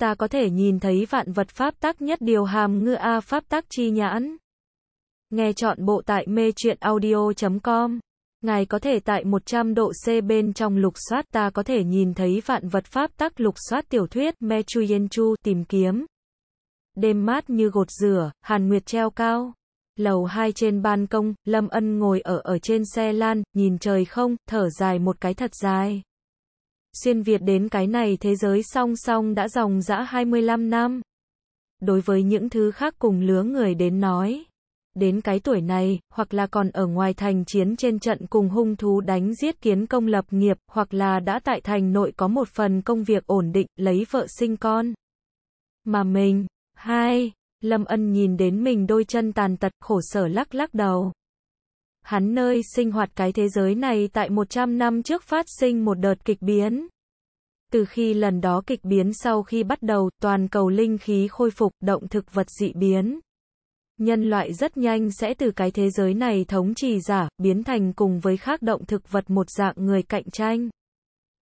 ta có thể nhìn thấy vạn vật pháp tác nhất điều hàm ngư A pháp tác chi nhãn. Nghe chọn bộ tại mê chuyện audio.com. Ngài có thể tại 100 độ C bên trong lục soát ta có thể nhìn thấy vạn vật pháp tác lục soát tiểu thuyết Me Chuyen Chu tìm kiếm. Đêm mát như gột rửa, hàn nguyệt treo cao. Lầu hai trên ban công, Lâm Ân ngồi ở ở trên xe lan, nhìn trời không, thở dài một cái thật dài xuyên Việt đến cái này thế giới song song đã dòng dã 25 năm. Đối với những thứ khác cùng lứa người đến nói, đến cái tuổi này, hoặc là còn ở ngoài thành chiến trên trận cùng hung thú đánh giết kiến công lập nghiệp, hoặc là đã tại thành nội có một phần công việc ổn định, lấy vợ sinh con. Mà mình, hai, Lâm Ân nhìn đến mình đôi chân tàn tật khổ sở lắc lắc đầu. Hắn nơi sinh hoạt cái thế giới này tại 100 năm trước phát sinh một đợt kịch biến. Từ khi lần đó kịch biến sau khi bắt đầu, toàn cầu linh khí khôi phục, động thực vật dị biến. Nhân loại rất nhanh sẽ từ cái thế giới này thống trì giả, biến thành cùng với khác động thực vật một dạng người cạnh tranh.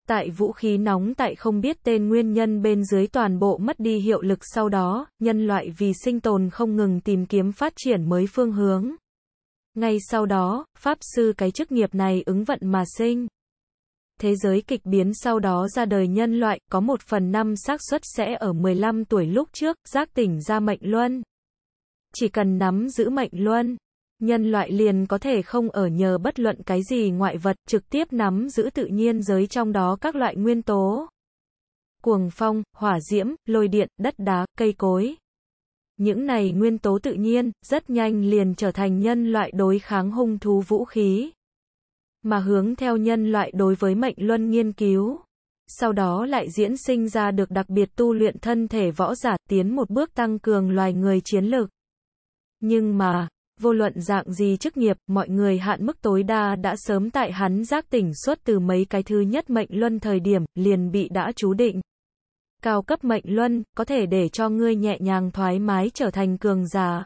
Tại vũ khí nóng tại không biết tên nguyên nhân bên dưới toàn bộ mất đi hiệu lực sau đó, nhân loại vì sinh tồn không ngừng tìm kiếm phát triển mới phương hướng. Ngay sau đó, Pháp Sư cái chức nghiệp này ứng vận mà sinh. Thế giới kịch biến sau đó ra đời nhân loại, có một phần năm xác suất sẽ ở 15 tuổi lúc trước, giác tỉnh ra mệnh luân. Chỉ cần nắm giữ mệnh luân, nhân loại liền có thể không ở nhờ bất luận cái gì ngoại vật, trực tiếp nắm giữ tự nhiên giới trong đó các loại nguyên tố. Cuồng phong, hỏa diễm, lôi điện, đất đá, cây cối. Những này nguyên tố tự nhiên, rất nhanh liền trở thành nhân loại đối kháng hung thú vũ khí, mà hướng theo nhân loại đối với mệnh luân nghiên cứu. Sau đó lại diễn sinh ra được đặc biệt tu luyện thân thể võ giả tiến một bước tăng cường loài người chiến lược. Nhưng mà, vô luận dạng gì chức nghiệp, mọi người hạn mức tối đa đã sớm tại hắn giác tỉnh suốt từ mấy cái thứ nhất mệnh luân thời điểm, liền bị đã chú định cao cấp mệnh luân, có thể để cho ngươi nhẹ nhàng thoải mái trở thành cường giả.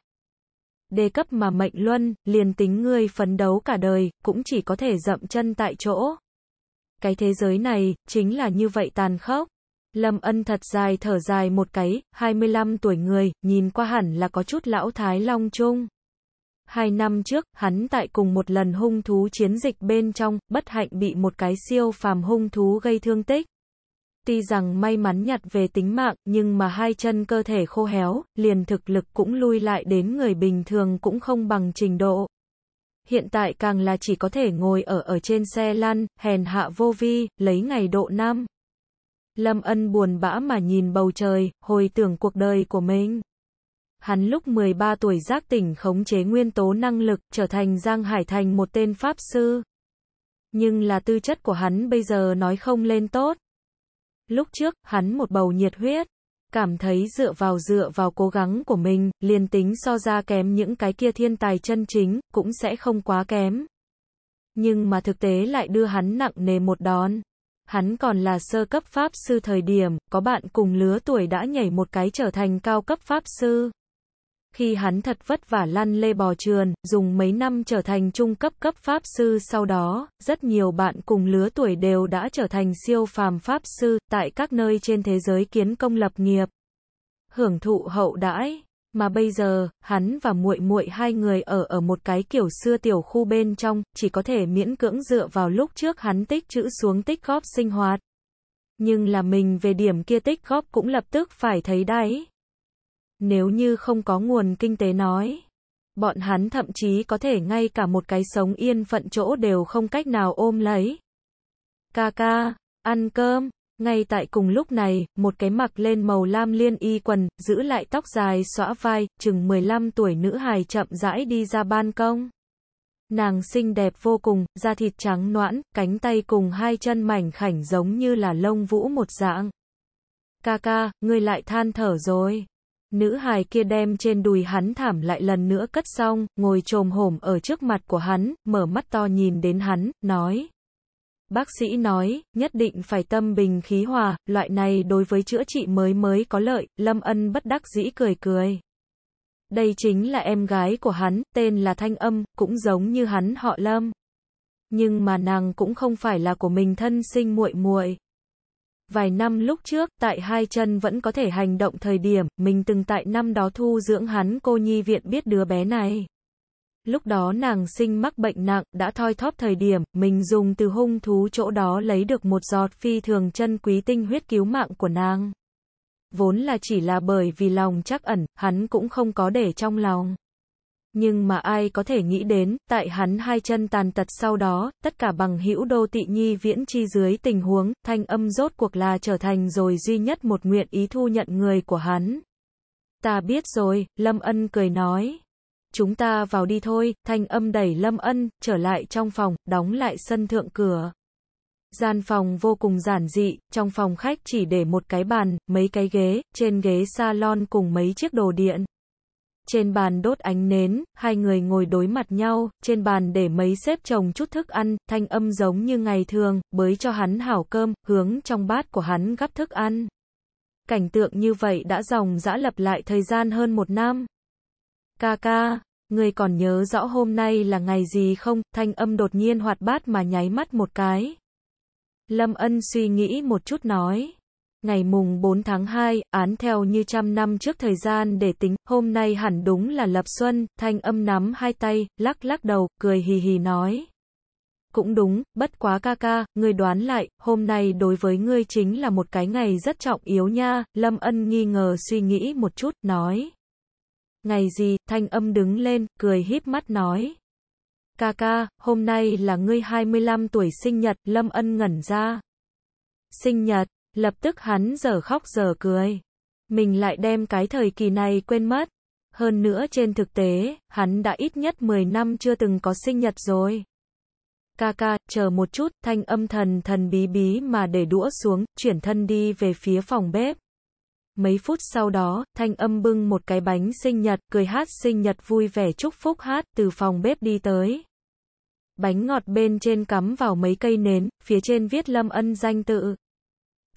Đề cấp mà mệnh luân, liền tính ngươi phấn đấu cả đời, cũng chỉ có thể dậm chân tại chỗ. Cái thế giới này, chính là như vậy tàn khốc. Lâm ân thật dài thở dài một cái, 25 tuổi người, nhìn qua hẳn là có chút lão thái long trung. Hai năm trước, hắn tại cùng một lần hung thú chiến dịch bên trong, bất hạnh bị một cái siêu phàm hung thú gây thương tích. Tuy rằng may mắn nhặt về tính mạng, nhưng mà hai chân cơ thể khô héo, liền thực lực cũng lui lại đến người bình thường cũng không bằng trình độ. Hiện tại càng là chỉ có thể ngồi ở ở trên xe lăn, hèn hạ vô vi, lấy ngày độ năm. Lâm ân buồn bã mà nhìn bầu trời, hồi tưởng cuộc đời của mình. Hắn lúc 13 tuổi giác tỉnh khống chế nguyên tố năng lực, trở thành Giang Hải Thành một tên Pháp Sư. Nhưng là tư chất của hắn bây giờ nói không lên tốt. Lúc trước, hắn một bầu nhiệt huyết, cảm thấy dựa vào dựa vào cố gắng của mình, liền tính so ra kém những cái kia thiên tài chân chính, cũng sẽ không quá kém. Nhưng mà thực tế lại đưa hắn nặng nề một đón, Hắn còn là sơ cấp pháp sư thời điểm, có bạn cùng lứa tuổi đã nhảy một cái trở thành cao cấp pháp sư khi hắn thật vất vả lăn lê bò trườn, dùng mấy năm trở thành trung cấp cấp pháp sư sau đó, rất nhiều bạn cùng lứa tuổi đều đã trở thành siêu phàm pháp sư, tại các nơi trên thế giới kiến công lập nghiệp, hưởng thụ hậu đãi. Mà bây giờ, hắn và muội muội hai người ở ở một cái kiểu xưa tiểu khu bên trong, chỉ có thể miễn cưỡng dựa vào lúc trước hắn tích chữ xuống tích góp sinh hoạt. Nhưng là mình về điểm kia tích góp cũng lập tức phải thấy đáy, nếu như không có nguồn kinh tế nói, bọn hắn thậm chí có thể ngay cả một cái sống yên phận chỗ đều không cách nào ôm lấy. Ca ca, ăn cơm, ngay tại cùng lúc này, một cái mặc lên màu lam liên y quần, giữ lại tóc dài xõa vai, chừng 15 tuổi nữ hài chậm rãi đi ra ban công. Nàng xinh đẹp vô cùng, da thịt trắng noãn, cánh tay cùng hai chân mảnh khảnh giống như là lông vũ một dạng. Ca ca, ngươi lại than thở rồi. Nữ hài kia đem trên đùi hắn thảm lại lần nữa cất xong, ngồi trồm hổm ở trước mặt của hắn, mở mắt to nhìn đến hắn, nói. Bác sĩ nói, nhất định phải tâm bình khí hòa, loại này đối với chữa trị mới mới có lợi, Lâm Ân bất đắc dĩ cười cười. Đây chính là em gái của hắn, tên là Thanh Âm, cũng giống như hắn họ Lâm. Nhưng mà nàng cũng không phải là của mình thân sinh muội muội. Vài năm lúc trước, tại hai chân vẫn có thể hành động thời điểm, mình từng tại năm đó thu dưỡng hắn cô nhi viện biết đứa bé này. Lúc đó nàng sinh mắc bệnh nặng, đã thoi thóp thời điểm, mình dùng từ hung thú chỗ đó lấy được một giọt phi thường chân quý tinh huyết cứu mạng của nàng. Vốn là chỉ là bởi vì lòng chắc ẩn, hắn cũng không có để trong lòng. Nhưng mà ai có thể nghĩ đến, tại hắn hai chân tàn tật sau đó, tất cả bằng hữu đô tị nhi viễn chi dưới tình huống, thanh âm rốt cuộc là trở thành rồi duy nhất một nguyện ý thu nhận người của hắn. Ta biết rồi, Lâm Ân cười nói. Chúng ta vào đi thôi, thanh âm đẩy Lâm Ân, trở lại trong phòng, đóng lại sân thượng cửa. Gian phòng vô cùng giản dị, trong phòng khách chỉ để một cái bàn, mấy cái ghế, trên ghế salon cùng mấy chiếc đồ điện trên bàn đốt ánh nến, hai người ngồi đối mặt nhau, trên bàn để mấy xếp chồng chút thức ăn, thanh âm giống như ngày thường, bới cho hắn hảo cơm, hướng trong bát của hắn gắp thức ăn. Cảnh tượng như vậy đã dòng dã lập lại thời gian hơn một năm. Ca ca, người còn nhớ rõ hôm nay là ngày gì không? Thanh âm đột nhiên hoạt bát mà nháy mắt một cái. Lâm ân suy nghĩ một chút nói. Ngày mùng 4 tháng 2, án theo như trăm năm trước thời gian để tính, hôm nay hẳn đúng là lập xuân, thanh âm nắm hai tay, lắc lắc đầu, cười hì hì nói. Cũng đúng, bất quá ca ca, ngươi đoán lại, hôm nay đối với ngươi chính là một cái ngày rất trọng yếu nha, Lâm Ân nghi ngờ suy nghĩ một chút, nói. Ngày gì, thanh âm đứng lên, cười híp mắt nói. Ca ca, hôm nay là ngươi 25 tuổi sinh nhật, Lâm Ân ngẩn ra. Sinh nhật, Lập tức hắn giờ khóc giờ cười. Mình lại đem cái thời kỳ này quên mất. Hơn nữa trên thực tế, hắn đã ít nhất 10 năm chưa từng có sinh nhật rồi. Ca ca, chờ một chút, thanh âm thần thần bí bí mà để đũa xuống, chuyển thân đi về phía phòng bếp. Mấy phút sau đó, thanh âm bưng một cái bánh sinh nhật, cười hát sinh nhật vui vẻ chúc phúc hát, từ phòng bếp đi tới. Bánh ngọt bên trên cắm vào mấy cây nến, phía trên viết lâm ân danh tự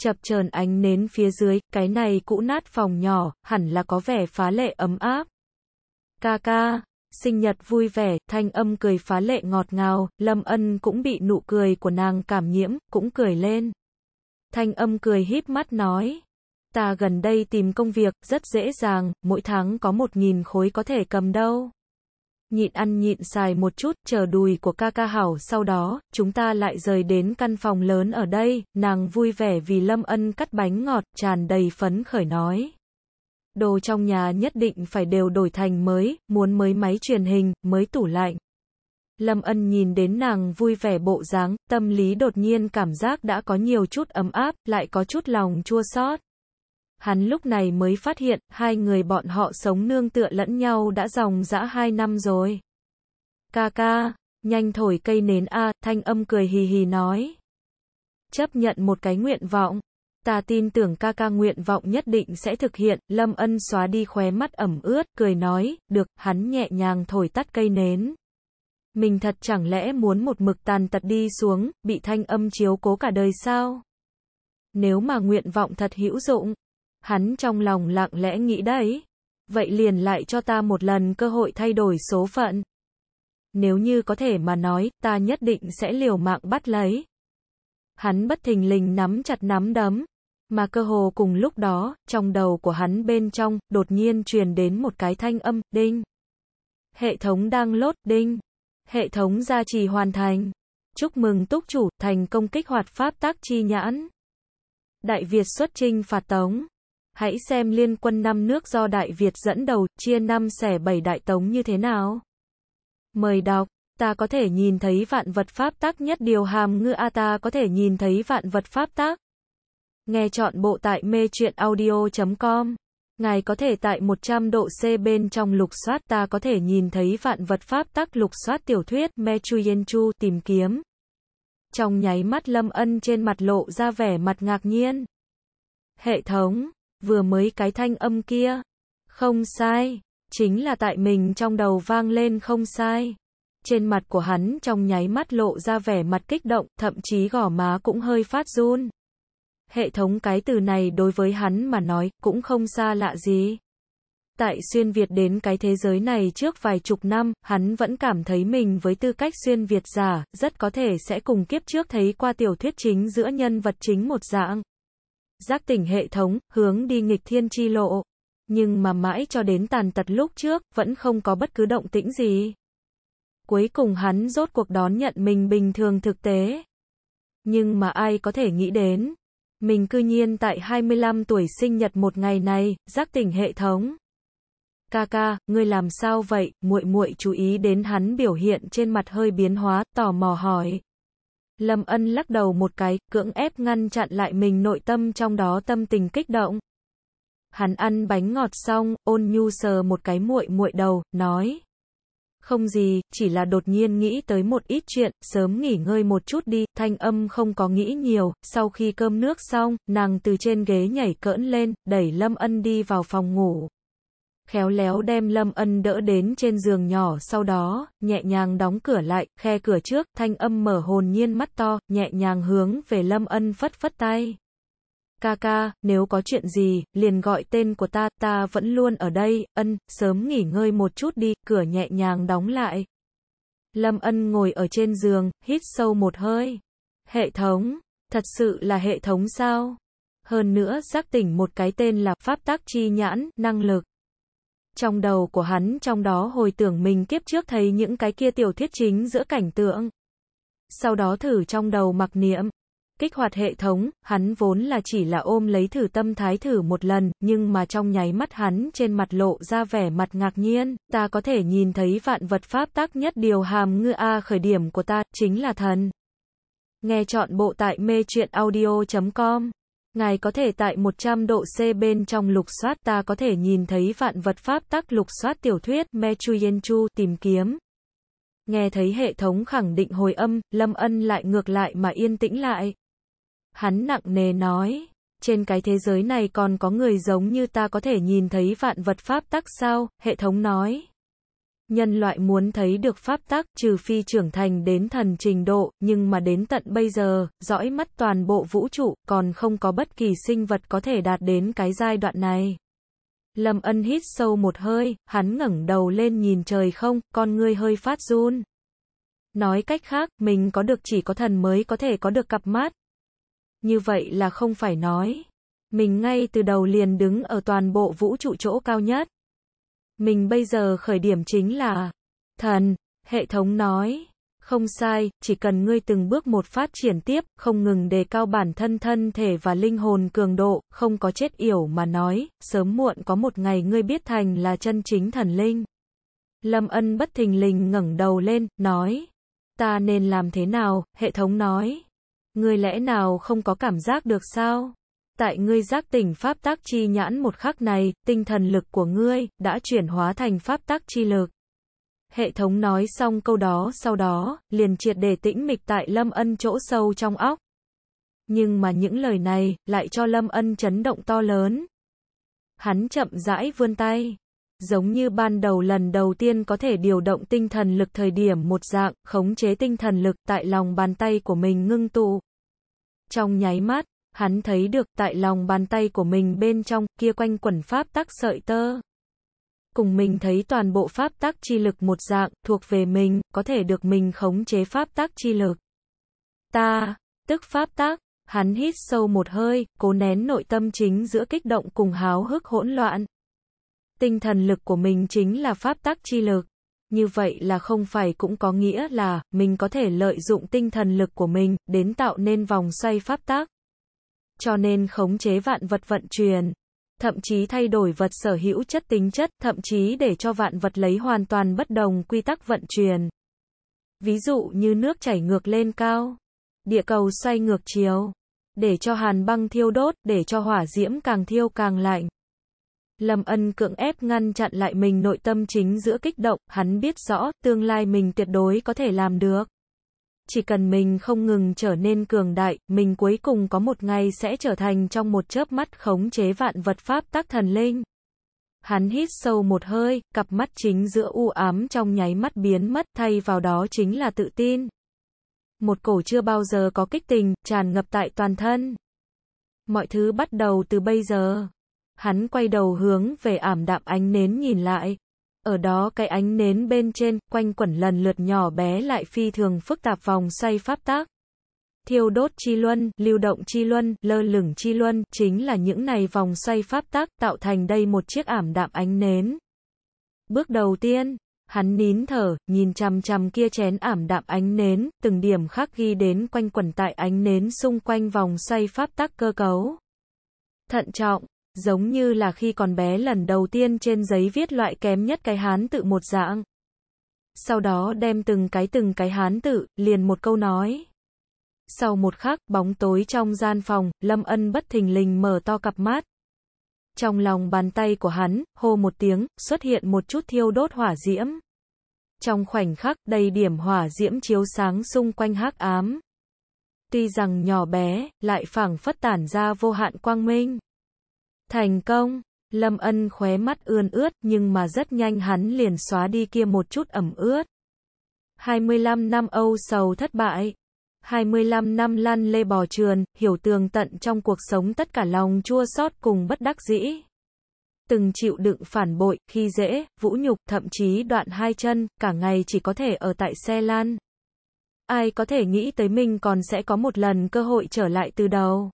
chập chờn ánh nến phía dưới, cái này cũ nát phòng nhỏ, hẳn là có vẻ phá lệ ấm áp. Ca ca, sinh nhật vui vẻ, thanh âm cười phá lệ ngọt ngào, Lâm Ân cũng bị nụ cười của nàng cảm nhiễm, cũng cười lên. Thanh âm cười híp mắt nói. Ta gần đây tìm công việc, rất dễ dàng, mỗi tháng có một nghìn khối có thể cầm đâu nhịn ăn nhịn xài một chút, chờ đùi của ca ca hảo, sau đó, chúng ta lại rời đến căn phòng lớn ở đây, nàng vui vẻ vì Lâm Ân cắt bánh ngọt, tràn đầy phấn khởi nói. Đồ trong nhà nhất định phải đều đổi thành mới, muốn mới máy truyền hình, mới tủ lạnh. Lâm Ân nhìn đến nàng vui vẻ bộ dáng, tâm lý đột nhiên cảm giác đã có nhiều chút ấm áp, lại có chút lòng chua xót hắn lúc này mới phát hiện, hai người bọn họ sống nương tựa lẫn nhau đã dòng dã hai năm rồi. Ca ca, nhanh thổi cây nến a, thanh âm cười hì hì nói. Chấp nhận một cái nguyện vọng, ta tin tưởng ca ca nguyện vọng nhất định sẽ thực hiện, Lâm Ân xóa đi khóe mắt ẩm ướt, cười nói, được, hắn nhẹ nhàng thổi tắt cây nến. Mình thật chẳng lẽ muốn một mực tàn tật đi xuống, bị thanh âm chiếu cố cả đời sao? Nếu mà nguyện vọng thật hữu dụng, Hắn trong lòng lặng lẽ nghĩ đấy. Vậy liền lại cho ta một lần cơ hội thay đổi số phận. Nếu như có thể mà nói, ta nhất định sẽ liều mạng bắt lấy. Hắn bất thình lình nắm chặt nắm đấm. Mà cơ hồ cùng lúc đó, trong đầu của hắn bên trong, đột nhiên truyền đến một cái thanh âm, đinh. Hệ thống đang lốt, đinh. Hệ thống gia trì hoàn thành. Chúc mừng túc chủ, thành công kích hoạt pháp tác chi nhãn. Đại Việt xuất trinh phạt tống. Hãy xem liên quân năm nước do Đại Việt dẫn đầu, chia năm xẻ bảy đại tống như thế nào. Mời đọc, ta có thể nhìn thấy vạn vật pháp tác nhất điều hàm ngư A ta có thể nhìn thấy vạn vật pháp tác. Nghe chọn bộ tại mê truyện audio.com. Ngài có thể tại 100 độ C bên trong lục soát ta có thể nhìn thấy vạn vật pháp tác lục soát tiểu thuyết Me Chuyen Chu tìm kiếm. Trong nháy mắt Lâm Ân trên mặt lộ ra vẻ mặt ngạc nhiên. Hệ thống vừa mới cái thanh âm kia. Không sai, chính là tại mình trong đầu vang lên không sai. Trên mặt của hắn trong nháy mắt lộ ra vẻ mặt kích động, thậm chí gò má cũng hơi phát run. Hệ thống cái từ này đối với hắn mà nói, cũng không xa lạ gì. Tại xuyên Việt đến cái thế giới này trước vài chục năm, hắn vẫn cảm thấy mình với tư cách xuyên Việt giả, rất có thể sẽ cùng kiếp trước thấy qua tiểu thuyết chính giữa nhân vật chính một dạng giác tỉnh hệ thống, hướng đi nghịch thiên chi lộ. Nhưng mà mãi cho đến tàn tật lúc trước, vẫn không có bất cứ động tĩnh gì. Cuối cùng hắn rốt cuộc đón nhận mình bình thường thực tế. Nhưng mà ai có thể nghĩ đến. Mình cư nhiên tại 25 tuổi sinh nhật một ngày này, giác tỉnh hệ thống. kaka ngươi làm sao vậy? Muội muội chú ý đến hắn biểu hiện trên mặt hơi biến hóa, tò mò hỏi. Lâm Ân lắc đầu một cái, cưỡng ép ngăn chặn lại mình nội tâm trong đó tâm tình kích động. Hắn ăn bánh ngọt xong, ôn nhu sờ một cái muội muội đầu, nói. Không gì, chỉ là đột nhiên nghĩ tới một ít chuyện, sớm nghỉ ngơi một chút đi, thanh âm không có nghĩ nhiều, sau khi cơm nước xong, nàng từ trên ghế nhảy cỡn lên, đẩy Lâm Ân đi vào phòng ngủ khéo léo đem Lâm Ân đỡ đến trên giường nhỏ, sau đó, nhẹ nhàng đóng cửa lại, khe cửa trước, thanh âm mở hồn nhiên mắt to, nhẹ nhàng hướng về Lâm Ân phất phất tay. Ca ca, nếu có chuyện gì, liền gọi tên của ta, ta vẫn luôn ở đây, ân, sớm nghỉ ngơi một chút đi, cửa nhẹ nhàng đóng lại. Lâm ân ngồi ở trên giường, hít sâu một hơi. Hệ thống, thật sự là hệ thống sao? Hơn nữa, giác tỉnh một cái tên là pháp tác chi nhãn, năng lực. Trong đầu của hắn trong đó hồi tưởng mình kiếp trước thấy những cái kia tiểu thuyết chính giữa cảnh tượng. Sau đó thử trong đầu mặc niệm. Kích hoạt hệ thống, hắn vốn là chỉ là ôm lấy thử tâm thái thử một lần, nhưng mà trong nháy mắt hắn trên mặt lộ ra vẻ mặt ngạc nhiên, ta có thể nhìn thấy vạn vật pháp tác nhất điều hàm ngư A khởi điểm của ta, chính là thần. Nghe chọn bộ tại mê truyện audio.com Ngài có thể tại 100 độ C bên trong lục soát ta có thể nhìn thấy vạn vật pháp tắc lục soát tiểu thuyết chu tìm kiếm. Nghe thấy hệ thống khẳng định hồi âm, Lâm Ân lại ngược lại mà yên tĩnh lại. Hắn nặng nề nói, trên cái thế giới này còn có người giống như ta có thể nhìn thấy vạn vật pháp tắc sao, hệ thống nói nhân loại muốn thấy được pháp tắc, trừ phi trưởng thành đến thần trình độ, nhưng mà đến tận bây giờ, dõi mắt toàn bộ vũ trụ, còn không có bất kỳ sinh vật có thể đạt đến cái giai đoạn này. Lâm ân hít sâu một hơi, hắn ngẩng đầu lên nhìn trời không, con ngươi hơi phát run. Nói cách khác, mình có được chỉ có thần mới có thể có được cặp mắt. Như vậy là không phải nói. Mình ngay từ đầu liền đứng ở toàn bộ vũ trụ chỗ cao nhất mình bây giờ khởi điểm chính là thần, hệ thống nói. Không sai, chỉ cần ngươi từng bước một phát triển tiếp, không ngừng đề cao bản thân thân thể và linh hồn cường độ, không có chết yểu mà nói, sớm muộn có một ngày ngươi biết thành là chân chính thần linh. Lâm ân bất thình lình ngẩng đầu lên, nói. Ta nên làm thế nào, hệ thống nói. Ngươi lẽ nào không có cảm giác được sao? Tại ngươi giác tỉnh pháp tác chi nhãn một khắc này, tinh thần lực của ngươi đã chuyển hóa thành pháp tác chi lực. Hệ thống nói xong câu đó sau đó, liền triệt để tĩnh mịch tại Lâm Ân chỗ sâu trong óc. Nhưng mà những lời này lại cho Lâm Ân chấn động to lớn. Hắn chậm rãi vươn tay, giống như ban đầu lần đầu tiên có thể điều động tinh thần lực thời điểm một dạng, khống chế tinh thần lực tại lòng bàn tay của mình ngưng tụ. Trong nháy mắt, Hắn thấy được tại lòng bàn tay của mình bên trong kia quanh quẩn pháp tắc sợi tơ. Cùng mình thấy toàn bộ pháp tắc chi lực một dạng, thuộc về mình, có thể được mình khống chế pháp tắc chi lực. Ta, tức pháp tắc, hắn hít sâu một hơi, cố nén nội tâm chính giữa kích động cùng háo hức hỗn loạn. Tinh thần lực của mình chính là pháp tắc chi lực. Như vậy là không phải cũng có nghĩa là mình có thể lợi dụng tinh thần lực của mình đến tạo nên vòng xoay pháp tác cho nên khống chế vạn vật vận chuyển, thậm chí thay đổi vật sở hữu chất tính chất, thậm chí để cho vạn vật lấy hoàn toàn bất đồng quy tắc vận chuyển. Ví dụ như nước chảy ngược lên cao, địa cầu xoay ngược chiều, để cho hàn băng thiêu đốt, để cho hỏa diễm càng thiêu càng lạnh. Lâm Ân cưỡng ép ngăn chặn lại mình nội tâm chính giữa kích động, hắn biết rõ, tương lai mình tuyệt đối có thể làm được chỉ cần mình không ngừng trở nên cường đại, mình cuối cùng có một ngày sẽ trở thành trong một chớp mắt khống chế vạn vật pháp tắc thần linh. Hắn hít sâu một hơi, cặp mắt chính giữa u ám trong nháy mắt biến mất, thay vào đó chính là tự tin. Một cổ chưa bao giờ có kích tình, tràn ngập tại toàn thân. Mọi thứ bắt đầu từ bây giờ. Hắn quay đầu hướng về ảm đạm ánh nến nhìn lại, ở đó cái ánh nến bên trên, quanh quẩn lần lượt nhỏ bé lại phi thường phức tạp vòng xoay pháp tác. Thiêu đốt chi luân, lưu động chi luân, lơ lửng chi luân, chính là những này vòng xoay pháp tác tạo thành đây một chiếc ảm đạm ánh nến. Bước đầu tiên, hắn nín thở, nhìn chằm chằm kia chén ảm đạm ánh nến, từng điểm khác ghi đến quanh quẩn tại ánh nến xung quanh vòng xoay pháp tác cơ cấu. Thận trọng, giống như là khi còn bé lần đầu tiên trên giấy viết loại kém nhất cái hán tự một dạng. Sau đó đem từng cái từng cái hán tự, liền một câu nói. Sau một khắc, bóng tối trong gian phòng, Lâm Ân bất thình lình mở to cặp mắt. Trong lòng bàn tay của hắn, hô một tiếng, xuất hiện một chút thiêu đốt hỏa diễm. Trong khoảnh khắc, đầy điểm hỏa diễm chiếu sáng xung quanh hắc ám. Tuy rằng nhỏ bé, lại phảng phất tản ra vô hạn quang minh. Thành công, Lâm Ân khóe mắt ươn ướt nhưng mà rất nhanh hắn liền xóa đi kia một chút ẩm ướt. 25 năm Âu sầu thất bại. 25 năm lăn lê bò trườn, hiểu tường tận trong cuộc sống tất cả lòng chua xót cùng bất đắc dĩ. Từng chịu đựng phản bội, khi dễ, vũ nhục, thậm chí đoạn hai chân, cả ngày chỉ có thể ở tại xe lan. Ai có thể nghĩ tới mình còn sẽ có một lần cơ hội trở lại từ đầu.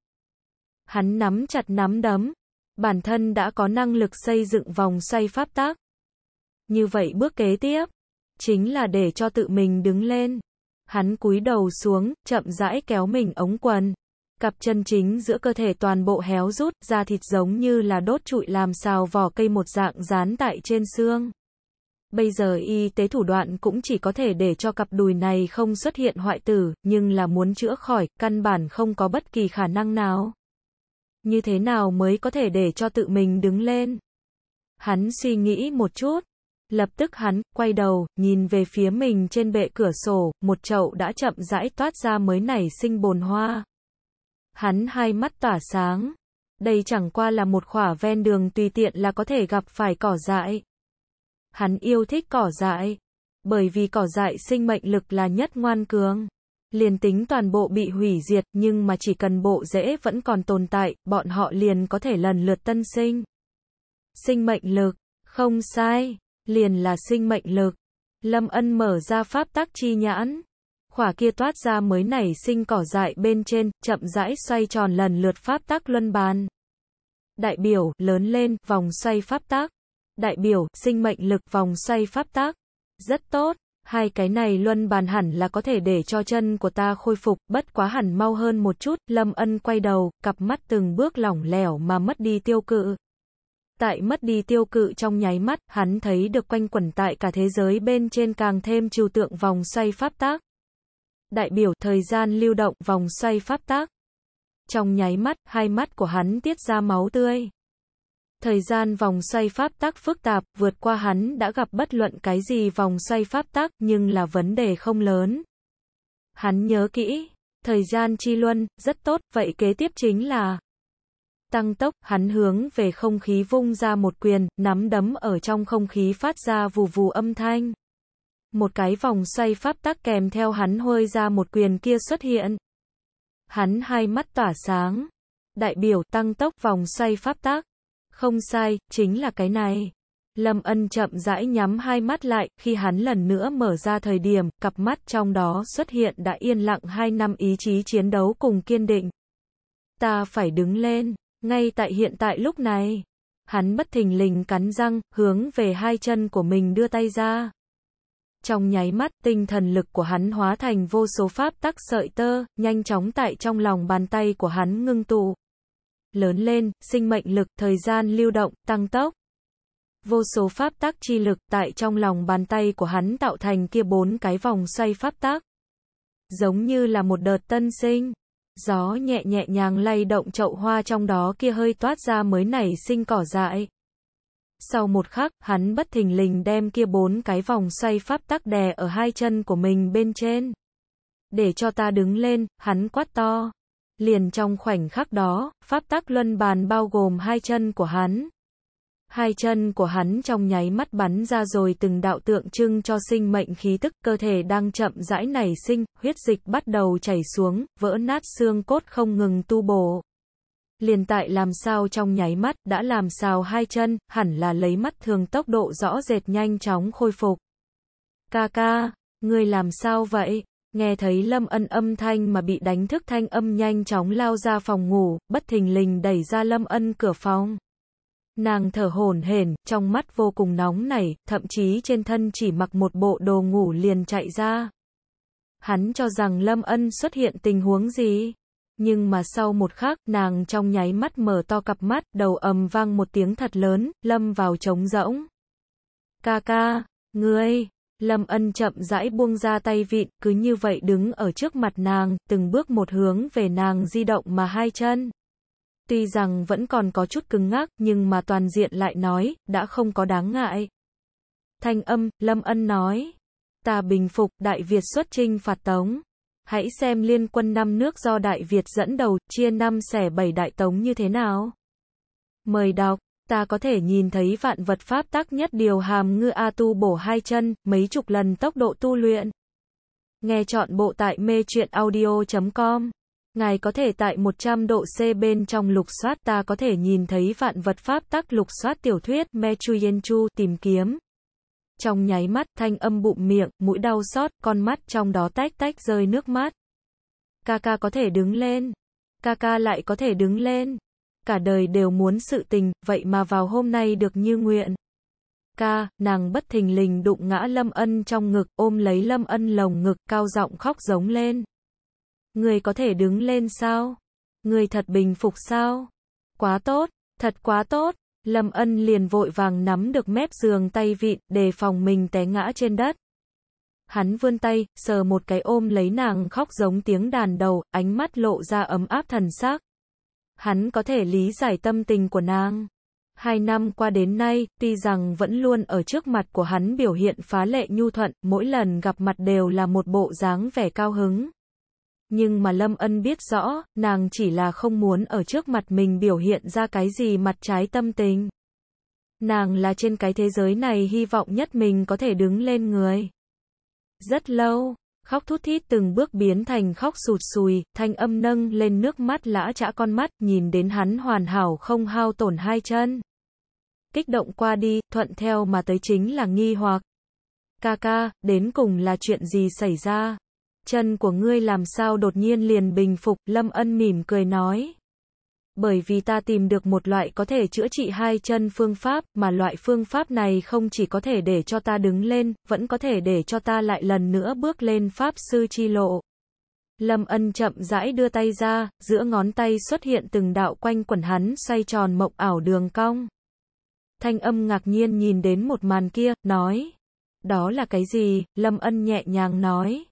Hắn nắm chặt nắm đấm, bản thân đã có năng lực xây dựng vòng xoay pháp tác. Như vậy bước kế tiếp, chính là để cho tự mình đứng lên. Hắn cúi đầu xuống, chậm rãi kéo mình ống quần. Cặp chân chính giữa cơ thể toàn bộ héo rút, da thịt giống như là đốt trụi làm xào vỏ cây một dạng dán tại trên xương. Bây giờ y tế thủ đoạn cũng chỉ có thể để cho cặp đùi này không xuất hiện hoại tử, nhưng là muốn chữa khỏi, căn bản không có bất kỳ khả năng nào. Như thế nào mới có thể để cho tự mình đứng lên? Hắn suy nghĩ một chút. Lập tức hắn, quay đầu, nhìn về phía mình trên bệ cửa sổ, một chậu đã chậm rãi toát ra mới nảy sinh bồn hoa. Hắn hai mắt tỏa sáng. Đây chẳng qua là một khỏa ven đường tùy tiện là có thể gặp phải cỏ dại. Hắn yêu thích cỏ dại. Bởi vì cỏ dại sinh mệnh lực là nhất ngoan cường liền tính toàn bộ bị hủy diệt, nhưng mà chỉ cần bộ rễ vẫn còn tồn tại, bọn họ liền có thể lần lượt tân sinh. Sinh mệnh lực, không sai, liền là sinh mệnh lực. Lâm Ân mở ra pháp tác chi nhãn, khỏa kia toát ra mới nảy sinh cỏ dại bên trên, chậm rãi xoay tròn lần lượt pháp tác luân bàn. Đại biểu, lớn lên, vòng xoay pháp tác. Đại biểu, sinh mệnh lực vòng xoay pháp tác. Rất tốt hai cái này luân bàn hẳn là có thể để cho chân của ta khôi phục, bất quá hẳn mau hơn một chút, Lâm Ân quay đầu, cặp mắt từng bước lỏng lẻo mà mất đi tiêu cự. Tại mất đi tiêu cự trong nháy mắt, hắn thấy được quanh quẩn tại cả thế giới bên trên càng thêm trừu tượng vòng xoay pháp tác. Đại biểu thời gian lưu động vòng xoay pháp tác. Trong nháy mắt, hai mắt của hắn tiết ra máu tươi. Thời gian vòng xoay pháp tắc phức tạp, vượt qua hắn đã gặp bất luận cái gì vòng xoay pháp tắc, nhưng là vấn đề không lớn. Hắn nhớ kỹ, thời gian chi luân, rất tốt, vậy kế tiếp chính là tăng tốc, hắn hướng về không khí vung ra một quyền, nắm đấm ở trong không khí phát ra vù vù âm thanh. Một cái vòng xoay pháp tắc kèm theo hắn hôi ra một quyền kia xuất hiện. Hắn hai mắt tỏa sáng, đại biểu tăng tốc vòng xoay pháp tắc không sai, chính là cái này. Lâm Ân chậm rãi nhắm hai mắt lại, khi hắn lần nữa mở ra thời điểm, cặp mắt trong đó xuất hiện đã yên lặng hai năm ý chí chiến đấu cùng kiên định. Ta phải đứng lên, ngay tại hiện tại lúc này. Hắn bất thình lình cắn răng, hướng về hai chân của mình đưa tay ra. Trong nháy mắt, tinh thần lực của hắn hóa thành vô số pháp tắc sợi tơ, nhanh chóng tại trong lòng bàn tay của hắn ngưng tụ lớn lên, sinh mệnh lực, thời gian lưu động, tăng tốc. Vô số pháp tác chi lực tại trong lòng bàn tay của hắn tạo thành kia bốn cái vòng xoay pháp tác. Giống như là một đợt tân sinh. Gió nhẹ nhẹ nhàng lay động chậu hoa trong đó kia hơi toát ra mới nảy sinh cỏ dại. Sau một khắc, hắn bất thình lình đem kia bốn cái vòng xoay pháp tắc đè ở hai chân của mình bên trên. Để cho ta đứng lên, hắn quát to. Liền trong khoảnh khắc đó, pháp tắc luân bàn bao gồm hai chân của hắn. Hai chân của hắn trong nháy mắt bắn ra rồi từng đạo tượng trưng cho sinh mệnh khí tức, cơ thể đang chậm rãi nảy sinh, huyết dịch bắt đầu chảy xuống, vỡ nát xương cốt không ngừng tu bổ. Liền tại làm sao trong nháy mắt, đã làm sao hai chân, hẳn là lấy mắt thường tốc độ rõ rệt nhanh chóng khôi phục. Ca ca, người làm sao vậy? Nghe thấy Lâm Ân âm thanh mà bị đánh thức thanh âm nhanh chóng lao ra phòng ngủ, bất thình lình đẩy ra Lâm Ân cửa phòng. Nàng thở hổn hển, trong mắt vô cùng nóng nảy, thậm chí trên thân chỉ mặc một bộ đồ ngủ liền chạy ra. Hắn cho rằng Lâm Ân xuất hiện tình huống gì? Nhưng mà sau một khắc, nàng trong nháy mắt mở to cặp mắt, đầu ầm vang một tiếng thật lớn, lâm vào trống rỗng. Ca ca, ngươi, Lâm ân chậm rãi buông ra tay vịn, cứ như vậy đứng ở trước mặt nàng, từng bước một hướng về nàng di động mà hai chân. Tuy rằng vẫn còn có chút cứng ngắc, nhưng mà toàn diện lại nói, đã không có đáng ngại. Thanh âm, Lâm ân nói. Ta bình phục, Đại Việt xuất trinh phạt tống. Hãy xem liên quân năm nước do Đại Việt dẫn đầu, chia năm xẻ bảy Đại Tống như thế nào. Mời đọc ta có thể nhìn thấy vạn vật pháp tắc nhất điều hàm ngư A tu bổ hai chân, mấy chục lần tốc độ tu luyện. Nghe chọn bộ tại mê truyện audio.com. Ngài có thể tại 100 độ C bên trong lục soát ta có thể nhìn thấy vạn vật pháp tắc lục soát tiểu thuyết Me yên Chu tìm kiếm. Trong nháy mắt thanh âm bụng miệng, mũi đau xót, con mắt trong đó tách tách rơi nước mắt. Kaka có thể đứng lên. Kaka lại có thể đứng lên cả đời đều muốn sự tình, vậy mà vào hôm nay được như nguyện. Ca, nàng bất thình lình đụng ngã Lâm Ân trong ngực, ôm lấy Lâm Ân lồng ngực, cao giọng khóc giống lên. Người có thể đứng lên sao? Người thật bình phục sao? Quá tốt, thật quá tốt. Lâm Ân liền vội vàng nắm được mép giường tay vịn, đề phòng mình té ngã trên đất. Hắn vươn tay, sờ một cái ôm lấy nàng khóc giống tiếng đàn đầu, ánh mắt lộ ra ấm áp thần sắc hắn có thể lý giải tâm tình của nàng. Hai năm qua đến nay, tuy rằng vẫn luôn ở trước mặt của hắn biểu hiện phá lệ nhu thuận, mỗi lần gặp mặt đều là một bộ dáng vẻ cao hứng. Nhưng mà Lâm Ân biết rõ, nàng chỉ là không muốn ở trước mặt mình biểu hiện ra cái gì mặt trái tâm tình. Nàng là trên cái thế giới này hy vọng nhất mình có thể đứng lên người. Rất lâu, khóc thút thít từng bước biến thành khóc sụt sùi, thanh âm nâng lên nước mắt lã chả con mắt, nhìn đến hắn hoàn hảo không hao tổn hai chân. Kích động qua đi, thuận theo mà tới chính là nghi hoặc. Ca ca, đến cùng là chuyện gì xảy ra? Chân của ngươi làm sao đột nhiên liền bình phục, Lâm Ân mỉm cười nói bởi vì ta tìm được một loại có thể chữa trị hai chân phương pháp, mà loại phương pháp này không chỉ có thể để cho ta đứng lên, vẫn có thể để cho ta lại lần nữa bước lên pháp sư chi lộ. Lâm ân chậm rãi đưa tay ra, giữa ngón tay xuất hiện từng đạo quanh quẩn hắn xoay tròn mộng ảo đường cong. Thanh âm ngạc nhiên nhìn đến một màn kia, nói. Đó là cái gì? Lâm ân nhẹ nhàng nói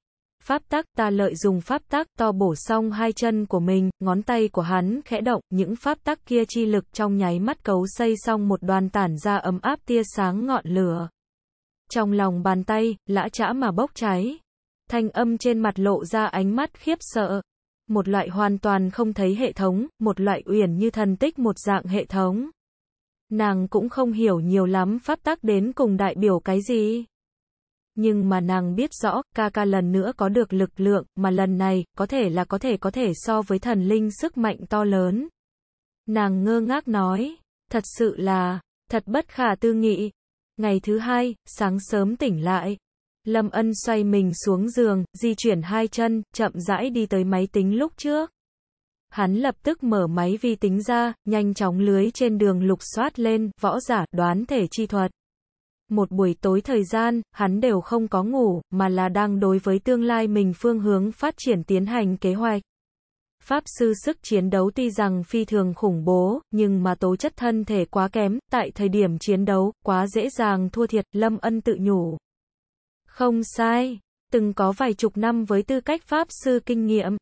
pháp tắc, ta lợi dùng pháp tắc, to bổ xong hai chân của mình, ngón tay của hắn khẽ động, những pháp tắc kia chi lực trong nháy mắt cấu xây xong một đoàn tản ra ấm áp tia sáng ngọn lửa. Trong lòng bàn tay, lã chả mà bốc cháy. Thanh âm trên mặt lộ ra ánh mắt khiếp sợ. Một loại hoàn toàn không thấy hệ thống, một loại uyển như thần tích một dạng hệ thống. Nàng cũng không hiểu nhiều lắm pháp tắc đến cùng đại biểu cái gì nhưng mà nàng biết rõ, Kaka lần nữa có được lực lượng, mà lần này, có thể là có thể có thể so với thần linh sức mạnh to lớn. Nàng ngơ ngác nói, thật sự là, thật bất khả tư nghị. Ngày thứ hai, sáng sớm tỉnh lại. Lâm Ân xoay mình xuống giường, di chuyển hai chân, chậm rãi đi tới máy tính lúc trước. Hắn lập tức mở máy vi tính ra, nhanh chóng lưới trên đường lục soát lên, võ giả, đoán thể chi thuật. Một buổi tối thời gian, hắn đều không có ngủ, mà là đang đối với tương lai mình phương hướng phát triển tiến hành kế hoạch. Pháp sư sức chiến đấu tuy rằng phi thường khủng bố, nhưng mà tố chất thân thể quá kém, tại thời điểm chiến đấu, quá dễ dàng thua thiệt, Lâm Ân tự nhủ. Không sai, từng có vài chục năm với tư cách Pháp sư kinh nghiệm.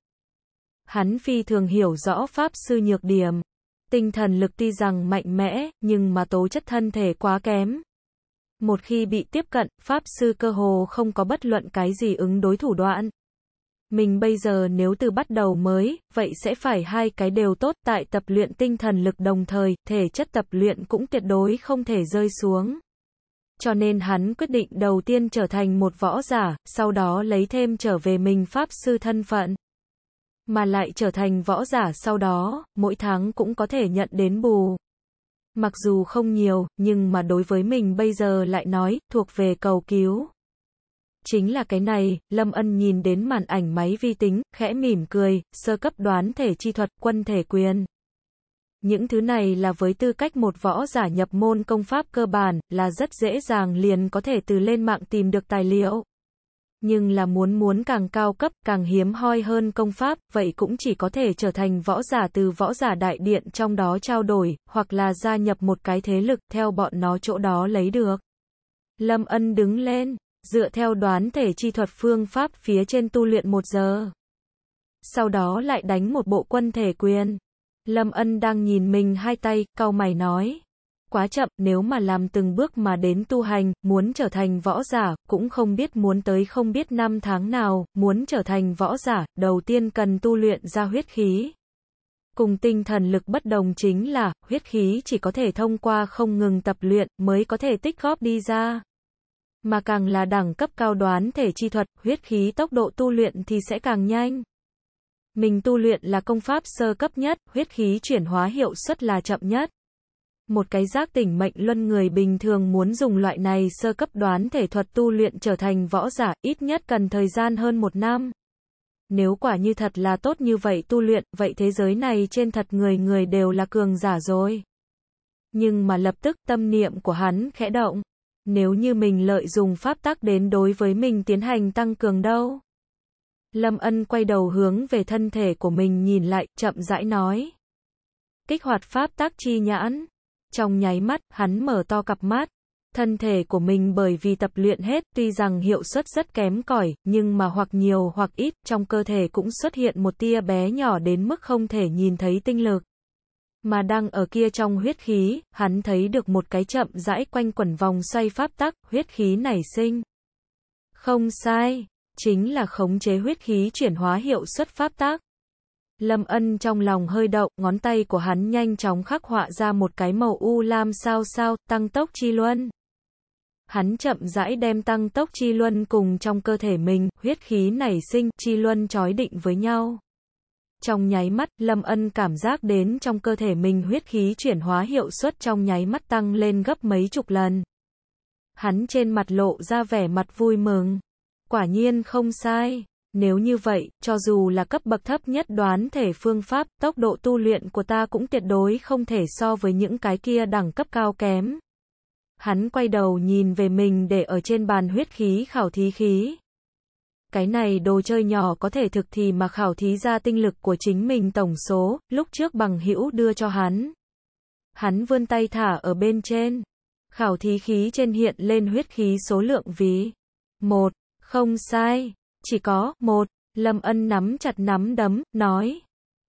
Hắn phi thường hiểu rõ Pháp sư nhược điểm. Tinh thần lực tuy rằng mạnh mẽ, nhưng mà tố chất thân thể quá kém, một khi bị tiếp cận, Pháp Sư cơ hồ không có bất luận cái gì ứng đối thủ đoạn. Mình bây giờ nếu từ bắt đầu mới, vậy sẽ phải hai cái đều tốt tại tập luyện tinh thần lực đồng thời, thể chất tập luyện cũng tuyệt đối không thể rơi xuống. Cho nên hắn quyết định đầu tiên trở thành một võ giả, sau đó lấy thêm trở về mình Pháp Sư thân phận. Mà lại trở thành võ giả sau đó, mỗi tháng cũng có thể nhận đến bù. Mặc dù không nhiều, nhưng mà đối với mình bây giờ lại nói, thuộc về cầu cứu. Chính là cái này, Lâm Ân nhìn đến màn ảnh máy vi tính, khẽ mỉm cười, sơ cấp đoán thể chi thuật, quân thể quyền. Những thứ này là với tư cách một võ giả nhập môn công pháp cơ bản, là rất dễ dàng liền có thể từ lên mạng tìm được tài liệu nhưng là muốn muốn càng cao cấp, càng hiếm hoi hơn công pháp, vậy cũng chỉ có thể trở thành võ giả từ võ giả đại điện trong đó trao đổi, hoặc là gia nhập một cái thế lực, theo bọn nó chỗ đó lấy được. Lâm Ân đứng lên, dựa theo đoán thể chi thuật phương pháp phía trên tu luyện một giờ. Sau đó lại đánh một bộ quân thể quyền. Lâm Ân đang nhìn mình hai tay, cau mày nói quá chậm, nếu mà làm từng bước mà đến tu hành, muốn trở thành võ giả, cũng không biết muốn tới không biết năm tháng nào, muốn trở thành võ giả, đầu tiên cần tu luyện ra huyết khí. Cùng tinh thần lực bất đồng chính là, huyết khí chỉ có thể thông qua không ngừng tập luyện, mới có thể tích góp đi ra. Mà càng là đẳng cấp cao đoán thể chi thuật, huyết khí tốc độ tu luyện thì sẽ càng nhanh. Mình tu luyện là công pháp sơ cấp nhất, huyết khí chuyển hóa hiệu suất là chậm nhất. Một cái giác tỉnh mệnh luân người bình thường muốn dùng loại này sơ cấp đoán thể thuật tu luyện trở thành võ giả, ít nhất cần thời gian hơn một năm. Nếu quả như thật là tốt như vậy tu luyện, vậy thế giới này trên thật người người đều là cường giả rồi. Nhưng mà lập tức tâm niệm của hắn khẽ động. Nếu như mình lợi dùng pháp tác đến đối với mình tiến hành tăng cường đâu. Lâm ân quay đầu hướng về thân thể của mình nhìn lại, chậm rãi nói. Kích hoạt pháp tác chi nhãn. Trong nháy mắt, hắn mở to cặp mắt. Thân thể của mình bởi vì tập luyện hết, tuy rằng hiệu suất rất kém cỏi, nhưng mà hoặc nhiều hoặc ít, trong cơ thể cũng xuất hiện một tia bé nhỏ đến mức không thể nhìn thấy tinh lực. Mà đang ở kia trong huyết khí, hắn thấy được một cái chậm rãi quanh quẩn vòng xoay pháp tắc, huyết khí nảy sinh. Không sai, chính là khống chế huyết khí chuyển hóa hiệu suất pháp tắc Lâm Ân trong lòng hơi động, ngón tay của hắn nhanh chóng khắc họa ra một cái màu u lam sao sao, tăng tốc chi luân. Hắn chậm rãi đem tăng tốc chi luân cùng trong cơ thể mình, huyết khí nảy sinh, chi luân trói định với nhau. Trong nháy mắt, Lâm Ân cảm giác đến trong cơ thể mình huyết khí chuyển hóa hiệu suất trong nháy mắt tăng lên gấp mấy chục lần. Hắn trên mặt lộ ra vẻ mặt vui mừng. Quả nhiên không sai, nếu như vậy, cho dù là cấp bậc thấp nhất đoán thể phương pháp, tốc độ tu luyện của ta cũng tuyệt đối không thể so với những cái kia đẳng cấp cao kém. Hắn quay đầu nhìn về mình để ở trên bàn huyết khí khảo thí khí. Cái này đồ chơi nhỏ có thể thực thì mà khảo thí ra tinh lực của chính mình tổng số, lúc trước bằng hữu đưa cho hắn. Hắn vươn tay thả ở bên trên. Khảo thí khí trên hiện lên huyết khí số lượng ví. một Không sai chỉ có một. Lâm Ân nắm chặt nắm đấm, nói.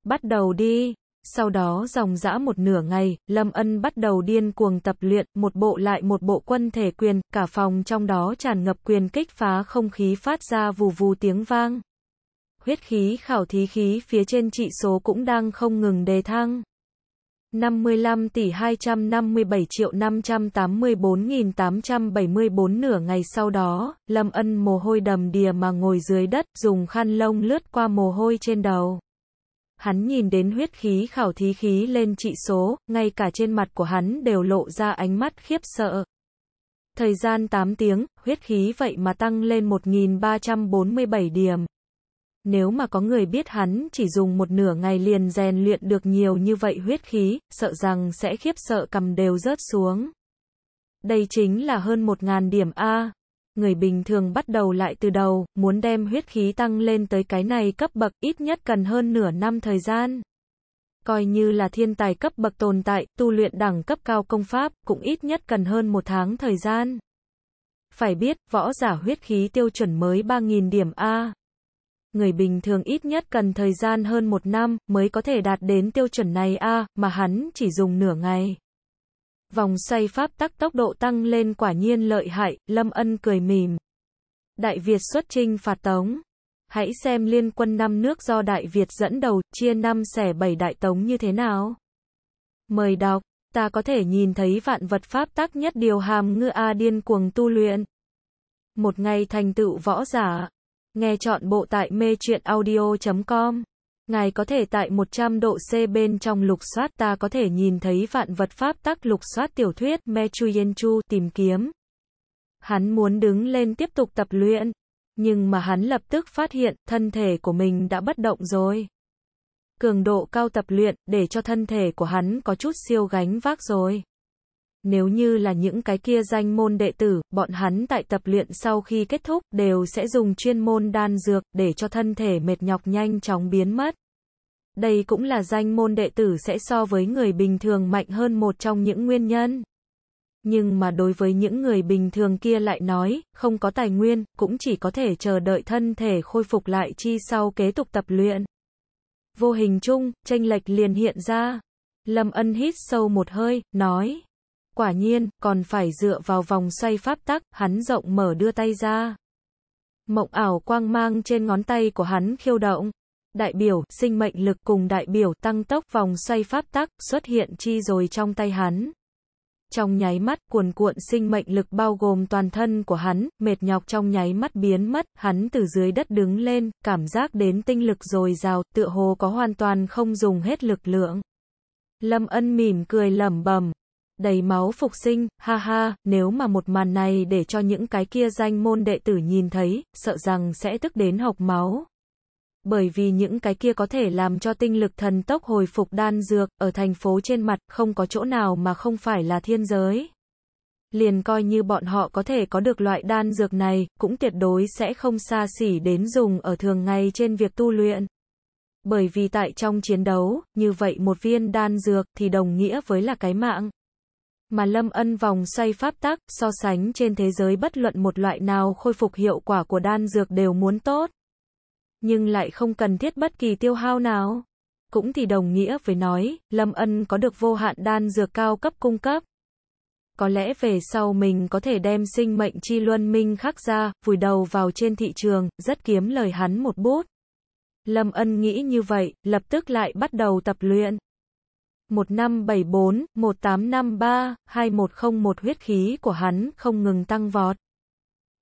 Bắt đầu đi. Sau đó dòng dã một nửa ngày, Lâm Ân bắt đầu điên cuồng tập luyện, một bộ lại một bộ quân thể quyền, cả phòng trong đó tràn ngập quyền kích phá không khí phát ra vù vù tiếng vang. Huyết khí khảo thí khí phía trên trị số cũng đang không ngừng đề thăng. 55 tỷ 257 triệu 584.874 nửa ngày sau đó, Lâm Ân mồ hôi đầm đìa mà ngồi dưới đất, dùng khăn lông lướt qua mồ hôi trên đầu. Hắn nhìn đến huyết khí khảo thí khí lên trị số, ngay cả trên mặt của hắn đều lộ ra ánh mắt khiếp sợ. Thời gian 8 tiếng, huyết khí vậy mà tăng lên 1.347 điểm. Nếu mà có người biết hắn chỉ dùng một nửa ngày liền rèn luyện được nhiều như vậy huyết khí, sợ rằng sẽ khiếp sợ cầm đều rớt xuống. Đây chính là hơn một ngàn điểm A. Người bình thường bắt đầu lại từ đầu, muốn đem huyết khí tăng lên tới cái này cấp bậc ít nhất cần hơn nửa năm thời gian. Coi như là thiên tài cấp bậc tồn tại, tu luyện đẳng cấp cao công pháp, cũng ít nhất cần hơn một tháng thời gian. Phải biết, võ giả huyết khí tiêu chuẩn mới 3.000 điểm A người bình thường ít nhất cần thời gian hơn một năm mới có thể đạt đến tiêu chuẩn này a, à, mà hắn chỉ dùng nửa ngày. Vòng xoay pháp tắc tốc độ tăng lên quả nhiên lợi hại, Lâm Ân cười mỉm. Đại Việt xuất trinh phạt Tống. Hãy xem liên quân năm nước do Đại Việt dẫn đầu, chia năm xẻ bảy đại Tống như thế nào. Mời đọc, ta có thể nhìn thấy vạn vật pháp tắc nhất điều hàm ngư A điên cuồng tu luyện. Một ngày thành tựu võ giả, Nghe chọn bộ tại mê truyện audio.com. Ngài có thể tại 100 độ C bên trong lục soát ta có thể nhìn thấy vạn vật pháp tắc lục soát tiểu thuyết Me Chuyen Chu tìm kiếm. Hắn muốn đứng lên tiếp tục tập luyện, nhưng mà hắn lập tức phát hiện thân thể của mình đã bất động rồi. Cường độ cao tập luyện để cho thân thể của hắn có chút siêu gánh vác rồi. Nếu như là những cái kia danh môn đệ tử, bọn hắn tại tập luyện sau khi kết thúc đều sẽ dùng chuyên môn đan dược để cho thân thể mệt nhọc nhanh chóng biến mất. Đây cũng là danh môn đệ tử sẽ so với người bình thường mạnh hơn một trong những nguyên nhân. Nhưng mà đối với những người bình thường kia lại nói, không có tài nguyên, cũng chỉ có thể chờ đợi thân thể khôi phục lại chi sau kế tục tập luyện. Vô hình chung, tranh lệch liền hiện ra. Lâm Ân hít sâu một hơi, nói. Quả nhiên, còn phải dựa vào vòng xoay pháp tắc, hắn rộng mở đưa tay ra. Mộng ảo quang mang trên ngón tay của hắn khiêu động. Đại biểu, sinh mệnh lực cùng đại biểu tăng tốc vòng xoay pháp tắc xuất hiện chi rồi trong tay hắn. Trong nháy mắt cuồn cuộn sinh mệnh lực bao gồm toàn thân của hắn, mệt nhọc trong nháy mắt biến mất, hắn từ dưới đất đứng lên, cảm giác đến tinh lực rồi rào tựa hồ có hoàn toàn không dùng hết lực lượng. Lâm ân mỉm cười lẩm bẩm đầy máu phục sinh, ha ha, nếu mà một màn này để cho những cái kia danh môn đệ tử nhìn thấy, sợ rằng sẽ tức đến học máu. Bởi vì những cái kia có thể làm cho tinh lực thần tốc hồi phục đan dược, ở thành phố trên mặt, không có chỗ nào mà không phải là thiên giới. Liền coi như bọn họ có thể có được loại đan dược này, cũng tuyệt đối sẽ không xa xỉ đến dùng ở thường ngày trên việc tu luyện. Bởi vì tại trong chiến đấu, như vậy một viên đan dược thì đồng nghĩa với là cái mạng mà Lâm Ân vòng xoay pháp tắc, so sánh trên thế giới bất luận một loại nào khôi phục hiệu quả của đan dược đều muốn tốt. Nhưng lại không cần thiết bất kỳ tiêu hao nào. Cũng thì đồng nghĩa với nói, Lâm Ân có được vô hạn đan dược cao cấp cung cấp. Có lẽ về sau mình có thể đem sinh mệnh chi luân minh khắc ra, vùi đầu vào trên thị trường, rất kiếm lời hắn một bút. Lâm Ân nghĩ như vậy, lập tức lại bắt đầu tập luyện. 1574, 1853, 2101 huyết khí của hắn không ngừng tăng vọt.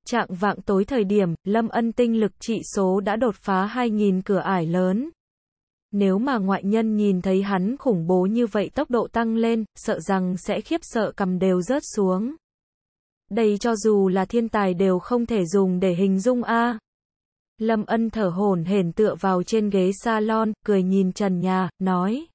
Trạng vạng tối thời điểm, Lâm Ân tinh lực trị số đã đột phá 2.000 cửa ải lớn. Nếu mà ngoại nhân nhìn thấy hắn khủng bố như vậy tốc độ tăng lên, sợ rằng sẽ khiếp sợ cầm đều rớt xuống. Đây cho dù là thiên tài đều không thể dùng để hình dung a. À. Lâm Ân thở hổn hển tựa vào trên ghế salon, cười nhìn trần nhà, nói.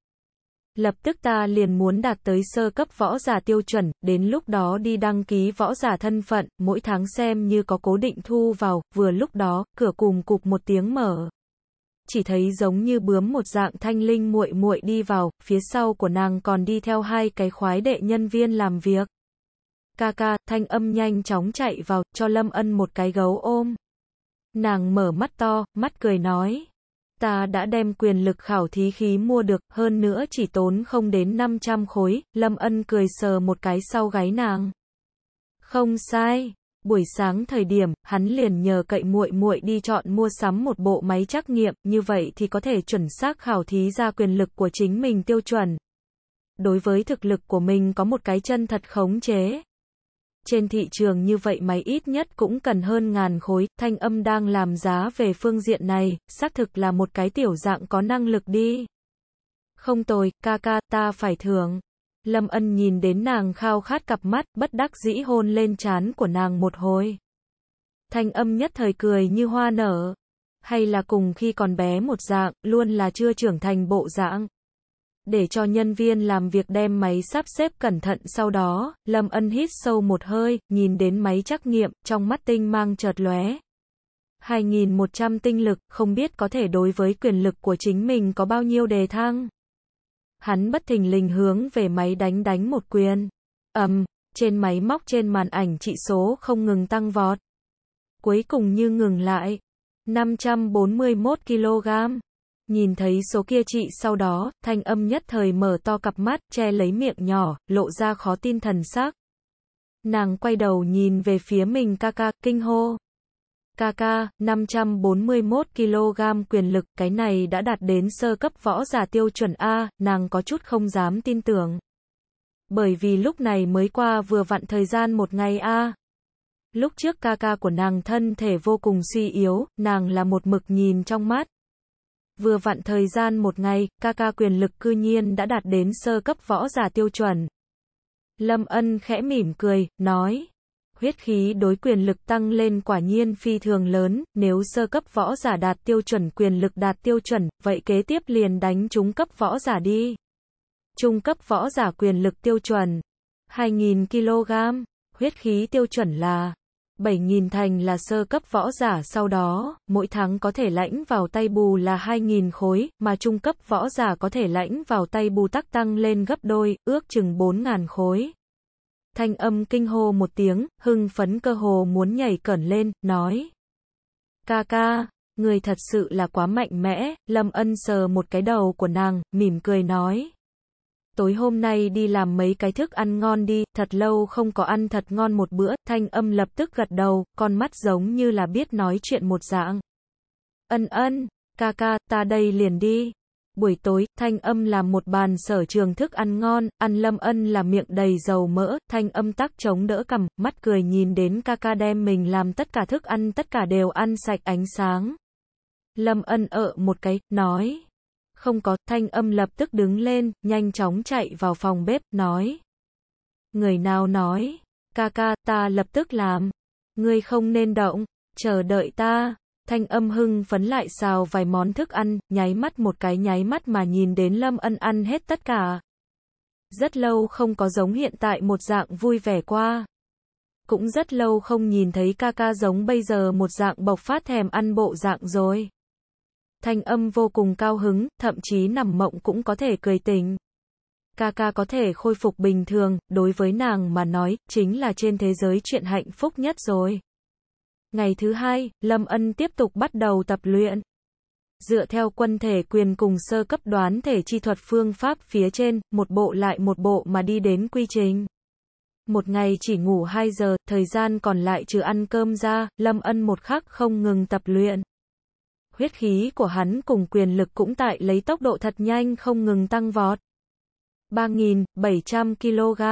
Lập tức ta liền muốn đạt tới sơ cấp võ giả tiêu chuẩn, đến lúc đó đi đăng ký võ giả thân phận, mỗi tháng xem như có cố định thu vào, vừa lúc đó, cửa cùng cục một tiếng mở. Chỉ thấy giống như bướm một dạng thanh linh muội muội đi vào, phía sau của nàng còn đi theo hai cái khoái đệ nhân viên làm việc. Ca ca, thanh âm nhanh chóng chạy vào, cho Lâm Ân một cái gấu ôm. Nàng mở mắt to, mắt cười nói ta đã đem quyền lực khảo thí khí mua được, hơn nữa chỉ tốn không đến 500 khối, Lâm Ân cười sờ một cái sau gáy nàng. Không sai, buổi sáng thời điểm, hắn liền nhờ cậy muội muội đi chọn mua sắm một bộ máy trắc nghiệm, như vậy thì có thể chuẩn xác khảo thí ra quyền lực của chính mình tiêu chuẩn. Đối với thực lực của mình có một cái chân thật khống chế trên thị trường như vậy máy ít nhất cũng cần hơn ngàn khối, thanh âm đang làm giá về phương diện này, xác thực là một cái tiểu dạng có năng lực đi. Không tồi, ca ca, ta phải thưởng. Lâm ân nhìn đến nàng khao khát cặp mắt, bất đắc dĩ hôn lên trán của nàng một hồi. Thanh âm nhất thời cười như hoa nở. Hay là cùng khi còn bé một dạng, luôn là chưa trưởng thành bộ dạng để cho nhân viên làm việc đem máy sắp xếp cẩn thận sau đó, Lâm Ân hít sâu một hơi, nhìn đến máy trắc nghiệm, trong mắt tinh mang chợt lóe. 2.100 tinh lực, không biết có thể đối với quyền lực của chính mình có bao nhiêu đề thăng. Hắn bất thình lình hướng về máy đánh đánh một quyền. ầm, trên máy móc trên màn ảnh trị số không ngừng tăng vọt. Cuối cùng như ngừng lại. 541 kg. Nhìn thấy số kia chị sau đó, thanh âm nhất thời mở to cặp mắt, che lấy miệng nhỏ, lộ ra khó tin thần sắc. Nàng quay đầu nhìn về phía mình ca ca, kinh hô. Ca ca, 541kg quyền lực, cái này đã đạt đến sơ cấp võ giả tiêu chuẩn A, nàng có chút không dám tin tưởng. Bởi vì lúc này mới qua vừa vặn thời gian một ngày A. Lúc trước ca ca của nàng thân thể vô cùng suy yếu, nàng là một mực nhìn trong mắt. Vừa vặn thời gian một ngày, ca ca quyền lực cư nhiên đã đạt đến sơ cấp võ giả tiêu chuẩn. Lâm Ân khẽ mỉm cười, nói. Huyết khí đối quyền lực tăng lên quả nhiên phi thường lớn, nếu sơ cấp võ giả đạt tiêu chuẩn quyền lực đạt tiêu chuẩn, vậy kế tiếp liền đánh chúng cấp võ giả đi. Trung cấp võ giả quyền lực tiêu chuẩn 2.000 kg, huyết khí tiêu chuẩn là 7.000 thành là sơ cấp võ giả sau đó, mỗi tháng có thể lãnh vào tay bù là 2.000 khối, mà trung cấp võ giả có thể lãnh vào tay bù tắc tăng lên gấp đôi, ước chừng 4.000 khối. Thanh âm kinh hô một tiếng, hưng phấn cơ hồ muốn nhảy cẩn lên, nói. Ca ca, người thật sự là quá mạnh mẽ, Lâm Ân sờ một cái đầu của nàng, mỉm cười nói tối hôm nay đi làm mấy cái thức ăn ngon đi, thật lâu không có ăn thật ngon một bữa, thanh âm lập tức gật đầu, con mắt giống như là biết nói chuyện một dạng. Ân ân, ca ca, ta đây liền đi. Buổi tối, Thanh Âm làm một bàn sở trường thức ăn ngon, ăn Lâm Ân là miệng đầy dầu mỡ, Thanh Âm tắc chống đỡ cầm, mắt cười nhìn đến ca ca đem mình làm tất cả thức ăn tất cả đều ăn sạch ánh sáng. Lâm Ân ợ một cái, nói không có, thanh âm lập tức đứng lên, nhanh chóng chạy vào phòng bếp, nói. Người nào nói, ca ca, ta lập tức làm, ngươi không nên động, chờ đợi ta, thanh âm hưng phấn lại xào vài món thức ăn, nháy mắt một cái nháy mắt mà nhìn đến Lâm Ân ăn hết tất cả. Rất lâu không có giống hiện tại một dạng vui vẻ qua. Cũng rất lâu không nhìn thấy ca ca giống bây giờ một dạng bộc phát thèm ăn bộ dạng rồi thanh âm vô cùng cao hứng, thậm chí nằm mộng cũng có thể cười tình. Ca ca có thể khôi phục bình thường, đối với nàng mà nói, chính là trên thế giới chuyện hạnh phúc nhất rồi. Ngày thứ hai, Lâm Ân tiếp tục bắt đầu tập luyện. Dựa theo quân thể quyền cùng sơ cấp đoán thể chi thuật phương pháp phía trên, một bộ lại một bộ mà đi đến quy trình. Một ngày chỉ ngủ 2 giờ, thời gian còn lại trừ ăn cơm ra, Lâm Ân một khắc không ngừng tập luyện huyết khí của hắn cùng quyền lực cũng tại lấy tốc độ thật nhanh không ngừng tăng vọt. 3.700 kg